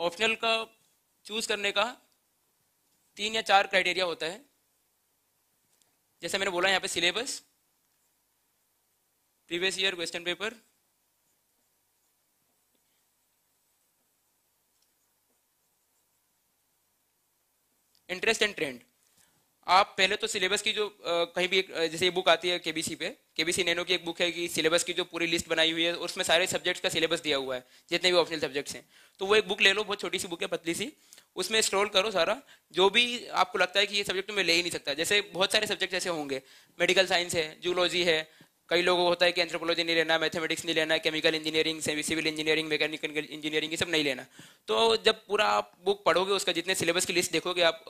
optional का choose करने का तीन या चार क्राइटेरिया होता है जैसे मैंने बोला यहाँ पे syllabus previous year question paper interest and trend आप पहले तो सिलेबस की जो आ, कहीं भी जैसे ये बुक आती है केबीसी पे केबीसी नैनो की एक बुक है कि सिलेबस की जो पूरी लिस्ट बनाई हुई है उसमें सारे सब्जेक्ट्स का सिलेबस दिया हुआ है जितने भी ऑप्शनल सब्जेक्ट्स हैं तो वो एक बुक ले लो बहुत छोटी सी बुक है पतली सी उसमें स्क्रॉल करो सारा जो भी आपको लगता है कि ये सब्जेक्ट मैं ले ही नहीं सकता जैसे बहुत सारे सब्जेक्ट ऐसे होंगे मेडिकल साइंस है जूलॉजी है कई लोगों को होता है कि एंथ्रोपोलॉजी नहीं लेना मैथमेटिक्स नहीं लेना chemical engineering civil engineering mechanical engineering ये सब नहीं लेना तो जब पूरा आप बुक पढ़ोगे उसका जितने सिलेबस की लिस्ट देखोगे आप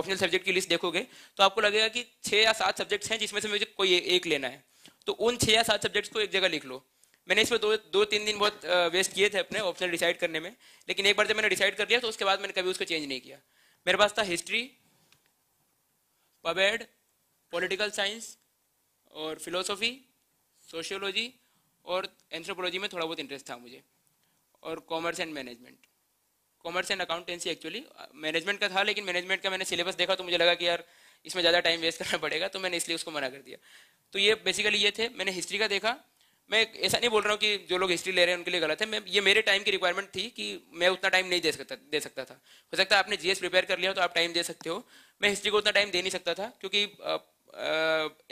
ऑप्शनल सब्जेक्ट की लिस्ट देखोगे तो आपको लगेगा कि छः या सात सब्जेक्ट्स हैं जिसमें से मुझे कोई एक लेना है तो उन छः या सात सब्जेक्ट्स को एक जगह लिख लो मैंने इसमें दो दो तीन दिन बहुत वेस्ट किए थे अपने ऑप्शनल डिसाइड करने में लेकिन एक बार जब मैंने डिसाइड कर लिया तो उसके बाद मैंने कभी उसको चेंज नहीं किया मेरे पास था हिस्ट्री पबेड पॉलिटिकल साइंस और फिलोसफी सोशियोलॉजी और एंथ्रोपोलॉजी में थोड़ा बहुत इंटरेस्ट था मुझे और commerce and management commerce and accountancy actually management का था लेकिन मैनेजमेंट का मैंने सिलेबस देखा तो मुझे लगा कि यार इसमें ज़्यादा टाइम वेस्ट करना पड़ेगा तो मैंने इसलिए उसको मना कर दिया तो ये बेसिकली ये थे मैंने हिस्ट्री का देखा मैं ऐसा नहीं बोल रहा हूँ कि जो लोग हिस्ट्री ले रहे हैं उनके लिए गलत है मैं ये मेरे टाइम की रिक्वायरमेंट थी कि मैं उतना टाइम नहीं दे सकता दे सकता था हो सकता है आपने जीएस प्रिपेयर कर लिया तो आप टाइम दे सकते हो मैं हिस्ट्री को उतना टाइम दे नहीं सकता था क्योंकि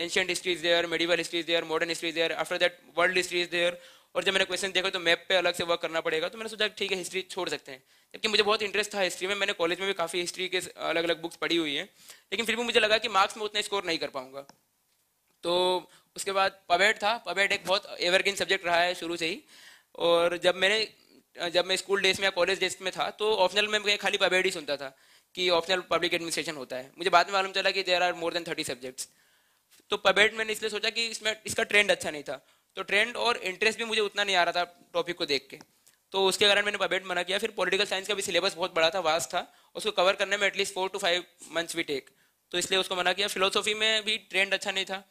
ancient history is there medieval history is there modern history is there after that world history is there और जब मैंने क्वेश्चन देखा तो मैप पे अलग से वर्क करना पड़ेगा तो मैंने सोचा ठीक है हिस्ट्री छोड़ सकते हैं जबकि मुझे बहुत इंटरेस्ट था हिस्ट्री में मैंने कॉलेज में भी काफ़ी हिस्ट्री के अलग अलग बुक्स पढ़ी हुई है लेकिन फिर भी मुझे लगा कि मार्क्स में उतना स्कोर नहीं कर पाऊंगा तो उसके बाद पबेट था पबेट एक बहुत एवरग्रीन सब्जेक्ट रहा है शुरू से ही और जब मैंने जब मैं स्कूल डेज में या कॉलेज डेज में था तो ऑप्शनल में मैं खाली पबेट ही सुनता था कि ऑप्शनल पब्लिक एडमिनिस्ट्रेशन होता है मुझे बाद में मालूम चला कि there are more than thirty subjects तो पबेट मैंने इसलिए सोचा कि इसमें इसका ट्रेंड अच्छा नहीं था तो ट्रेंड और इंटरेस्ट भी मुझे उतना नहीं आ रहा था टॉपिक को देख के तो उसके कारण मैंने बबेट मना किया फिर पॉलिटिकल साइंस का भी सिलेबस बहुत बड़ा था वास्ट था उसको कवर करने में at least four to five months भी टेक तो इसलिए उसको मना किया फिलोसॉफी में भी ट्रेंड अच्छा नहीं था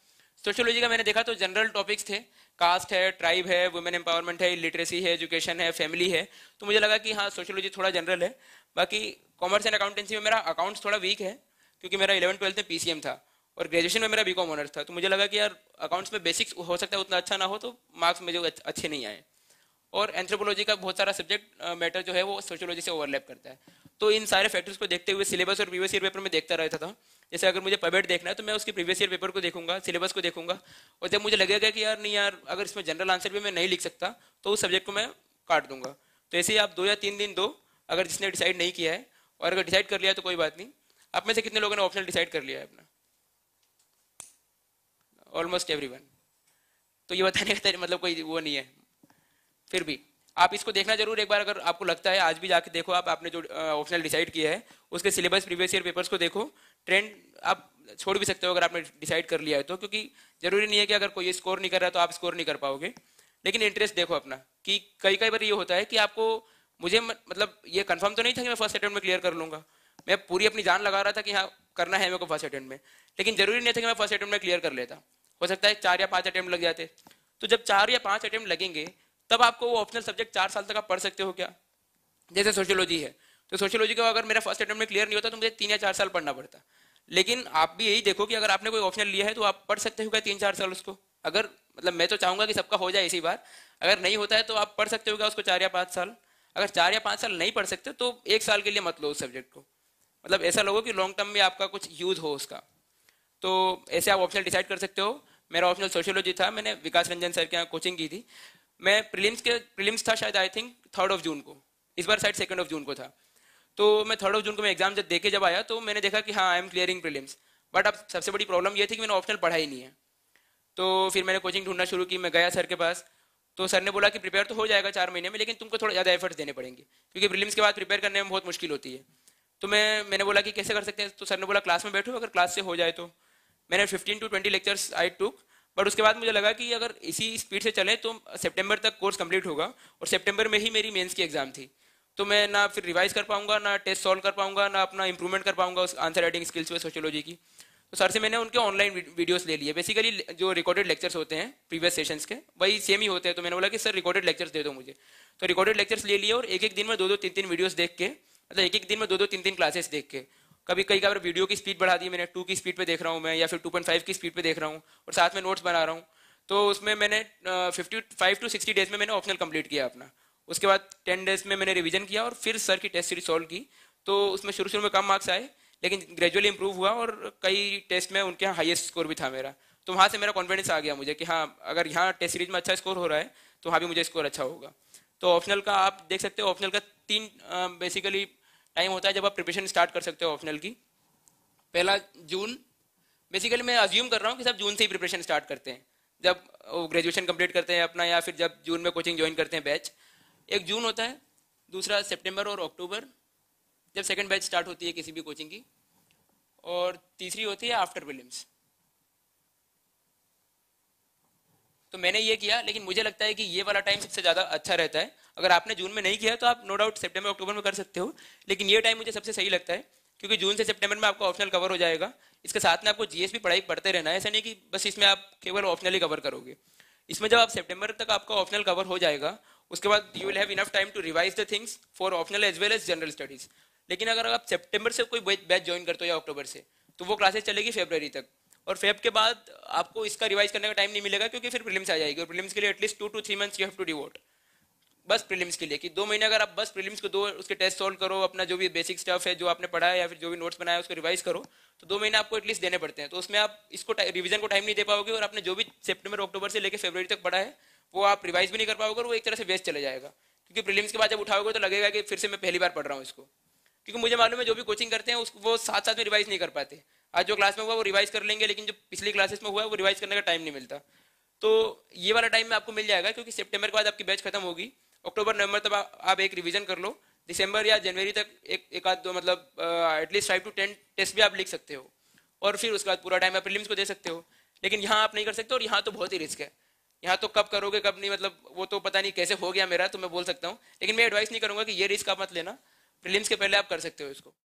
सोशियोलॉजी का मैंने देखा तो जनरल टॉपिक्स थे कास्ट है ट्राइब है वुमेन एम्पावरमेंट है लिटरेसी है एजुकेशन है फैमिली है तो मुझे लगा कि हाँ सोशियोलॉजी थोड़ा जनरल है बाकी कॉमर्स एंड अकाउंटेंसी में मेरा अकाउंट्स थोड़ा वीक है क्योंकि मेरा इलेवन ट्वेल्थ में पी था और ग्रेजुएशन में मेरा बी कॉम ऑनर्स था तो मुझे लगा कि यार अकाउंट्स में बेसिक्स हो सकता है उतना अच्छा ना हो तो मार्क्स मुझे अच्छे नहीं आए और एंथ्रोपोलॉजी का बहुत सारा सब्जेक्ट मैटर जो है वो सोशोलॉजी से ओवरलैप करता है तो इन सारे फैक्टर्स को देखते हुए सिलेबस और प्रीवियस ईयर पेपर में देखता रहता था जैसे अगर मुझे पबेट देखना है तो मैं उसके प्रीवियस ईयर पेपर को देखूंगा सिलेबस को देखूंगा और जब मुझे लगेगा कि यार नहीं यार अगर इसमें जनरल आंसर भी मैं नहीं लिख सकता तो उस सब्जेक्ट को मैं काट दूंगा तो ऐसे ही आप दो या तीन दिन दो अगर जिसने डिसाइड नहीं किया है और अगर डिसाइड कर लिया तो कोई बात नहीं आप में से कितने लोगों ने ऑप्शनल डिसाइड कर लिया है अपना ऑलमोस्ट एवरी तो ये बताने का मतलब कोई वो नहीं है फिर भी आप इसको देखना जरूर एक बार अगर आपको लगता है आज भी जाके देखो आप आपने जो ऑप्शनल डिसाइड किया है उसके सिलेबस प्रीवियस ईयर पेपर्स को देखो ट्रेंड आप छोड़ भी सकते हो अगर आपने डिसाइड कर लिया है तो क्योंकि जरूरी नहीं है कि अगर कोई स्कोर नहीं कर रहा है तो आप स्कोर नहीं कर पाओगे लेकिन इंटरेस्ट देखो अपना कि कई कई बार ये होता है कि आपको मुझे मतलब ये कन्फर्म तो नहीं था कि मैं फर्स्ट अटेम्प्ट में क्लियर कर लूंगा मैं पूरी अपनी जान लगा रहा था कि हाँ करना है मेरे को फर्स्ट अटेम्प्ट में लेकिन जरूरी नहीं था कि मैं फर्स्ट अटेम्प्ट में क्लियर कर लेता हो सकता है चार या पांच अटेम्प्ट लग जाते तो जब चार या पांच अटेम्प्ट लगेंगे तब आपको वो ऑप्शनल सब्जेक्ट चार साल तक आप पढ़ सकते हो क्या जैसे सोशियोलॉजी है तो सोशियोलॉजी का अगर मेरा फर्स्ट अटेम्प्ट में क्लियर नहीं होता तो मुझे तीन या चार साल पढ़ना पड़ता लेकिन आप भी यही देखो कि अगर आपने कोई ऑप्शनल लिया है तो आप पढ़ सकते हो क्या तीन चार साल उसको अगर मतलब मैं तो चाहूंगा कि सबका हो जाए इसी बार अगर नहीं होता है तो आप पढ़ सकते हो क्या उसको चार या पाँच साल अगर चार या पाँच साल नहीं पढ़ सकते तो एक साल के लिए मत लो उस सब्जेक्ट को मतलब ऐसा लोगो कि लॉन्ग टर्म में आपका कुछ यूज हो उसका तो ऐसे आप ऑप्शन डिसाइड कर सकते हो मेरा ऑप्शनल सोशियोलॉजी था मैंने विकास रंजन सर के यहाँ कोचिंग की थी मैं प्रीलिम्स के प्रीलिम्स था शायद I think third of June को इस बार शायद सेकेंड ऑफ जून को था तो मैं थर्ड ऑफ जून को मैं एग्जाम जब देखे जब आया तो मैंने देखा कि हाँ I am clearing prelims but अब सबसे बड़ी प्रॉब्लम ये थी कि मैंने ऑप्शनल पढ़ा ही नहीं है तो फिर मैंने कोचिंग ढूंढना शुरू की मैं गया सर के पास तो सर ने बोला कि प्रिपेयर तो हो जाएगा चार महीने में लेकिन तुमको थोड़ा ज़्यादा एफर्ट्स देने पड़ेंगे क्योंकि प्रीलिम्स के बाद प्रिपेयर करने में बहुत मुश्किल होती है तो मैं मैंने बोला कि कैसे कर सकते हैं तो सर ने बोला क्लास में बैठो अगर क्लास से हो जाए तो मैंने 15 to 20 lectures I took but उसके बाद मुझे लगा कि अगर इसी स्पीड से चलें तो सितंबर तक कोर्स कंप्लीट होगा और सितंबर में ही मेरी मेंस की एग्ज़ाम थी तो मैं ना फिर रिवाइज कर पाऊंगा ना टेस्ट सॉल्व कर पाऊंगा ना अपना इंप्रूवमेंट कर पाऊंगा उस आंसर राइटिंग स्किल्स में सोशोलॉजी की तो सर से मैंने उनके ऑनलाइन वीडियोस ले लिए बेसिकली जो रिकॉर्डेड लेक्चर्स होते हैं प्रीवियस सेशंस के वही सेम ही होते हैं तो मैंने बोला कि सर रिकॉर्डेड लेक्चर्स दे दो मुझे तो रिकॉर्डेड लेक्चर्स ले लिए और एक एक दिन में दो दो तीन तीन वीडियोस देख के मतलब एक एक दिन में दो दो तीन तीन क्लासेस देख के कभी कई बार वीडियो की स्पीड बढ़ा दी मैंने टू की स्पीड पे देख रहा हूँ मैं या फिर टू पॉइंट फाइव की स्पीड पे देख रहा हूँ और साथ में नोट्स बना रहा हूँ तो उसमें मैंने fifty five to sixty days में मैंने ऑप्शनल कंप्लीट किया अपना उसके बाद टेन डेज में मैंने रिविजन किया और फिर सर की टेस्ट सीरीज सॉल्व की तो उसमें शुरू शुरू में कम मार्क्स आए लेकिन ग्रेजुअली इंप्रूव हुआ और कई टेस्ट में उनके यहाँ हाइएस्ट स्कोर भी था मेरा तो वहाँ से मेरा कॉन्फिडेंस आ गया मुझे कि हाँ अगर यहाँ टेस्ट सीरीज में अच्छा स्कोर हो रहा है तो वहाँ भी मुझे स्कोर अच्छा होगा तो ऑप्शनल का आप देख सकते हो ऑप्शनल का तीन बेसिकली टाइम होता है जब आप प्रिपरेशन स्टार्ट कर सकते हो ऑप्शनल की पहला जून बेसिकली मैं अज्यूम कर रहा हूँ कि सब जून से ही प्रिपरेशन स्टार्ट करते हैं जब वो ग्रेजुएशन कंप्लीट करते हैं अपना या फिर जब जून में कोचिंग ज्वाइन करते हैं बैच एक जून होता है दूसरा सेप्टेम्बर और अक्टूबर जब सेकेंड बैच स्टार्ट होती है किसी भी कोचिंग की और तीसरी होती है आफ्टर विलियम्स तो मैंने ये किया लेकिन मुझे लगता है कि ये वाला टाइम सबसे ज्यादा अच्छा रहता है अगर आपने जून में नहीं किया तो आप नो डाउट सेप्टेम्बर अक्टूबर में कर सकते हो लेकिन ये टाइम मुझे सबसे सही लगता है क्योंकि जून से सेप्टेम्बर में आपका ऑप्शनल कवर हो जाएगा इसके साथ में आपको जीएस भी पढ़ाई पढ़ते रहना है ऐसा नहीं कि बस इसमें आप केवल ऑप्शनली कवर करोगे इसमें जब आप सेप्टेम्बर तक आपका ऑप्शनल कवर हो जाएगा उसके बाद you will have enough time to revise the things for optional as well as general studies लेकिन अगर आप सेप्टेम्बर से कोई बैच ज्वाइन करते हो या अक्टूबर से तो वो क्लासेस चलेगी फेब्रवरी तक और फेब के बाद आपको इसका रिवाइज करने का टाइम नहीं मिलेगा क्योंकि फिर प्रीलिम्स आ जाएगी और प्रीलिम्स के लिए at least two to three months you have to devote बस प्रीलिम्स के लिए कि दो महीने अगर आप बस प्रीलिम्स को दो उसके टेस्ट सॉल्व करो अपना जो भी बेसिक स्टफ है जो आपने पढ़ा है या फिर जो भी नोट्स बनाया उसको रिवाइज करो तो दो महीने आपको एटलीस्ट देने पड़ते हैं तो उसमें आप इसको रिविजन को टाइम नहीं दे पाओगे और आपने जो भी सेप्टेम्बर अक्टूबर से लेकर फरवरी तक पढ़ा है वो आप रिवाइज भी नहीं कर पाओगे और वो एक तरह से वेस्ट चले जाएगा क्योंकि प्रीलिम्स के बाद जब उठाओगे तो लगेगा कि फिर से मैं पहली बार पढ़ रहा हूँ इसको क्योंकि मुझे मालूम है जो भी कोचिंग करते हैं उसको वो साथ साथ में रिवाइज नहीं कर पाते आज जो क्लास में हुआ वो रिवाइज कर लेंगे लेकिन जो पिछली क्लासेस में हुआ वो रिवाइज करने का टाइम नहीं मिलता तो ये वाला टाइम में आपको मिल जाएगा क्योंकि सितंबर के बाद आपकी बैच खत्म होगी अक्टूबर नवंबर तक आप एक रिवीजन कर लो दिसंबर या जनवरी तक एक एक आध दो मतलब at least five to ten test भी आप लिख सकते हो और फिर उसके बाद पूरा टाइम आप प्रीलिम्स को दे सकते हो लेकिन यहाँ आप नहीं कर सकते और यहाँ तो बहुत ही रिस्क है यहाँ तो कब करोगे कब नहीं मतलब वो तो पता नहीं कैसे हो गया मेरा तो मैं बोल सकता हूँ लेकिन मैं एडवाइस नहीं करूँगा कि ये रिस्क आप मत लेना प्रीलिम्स के पहले आप कर सकते हो इसको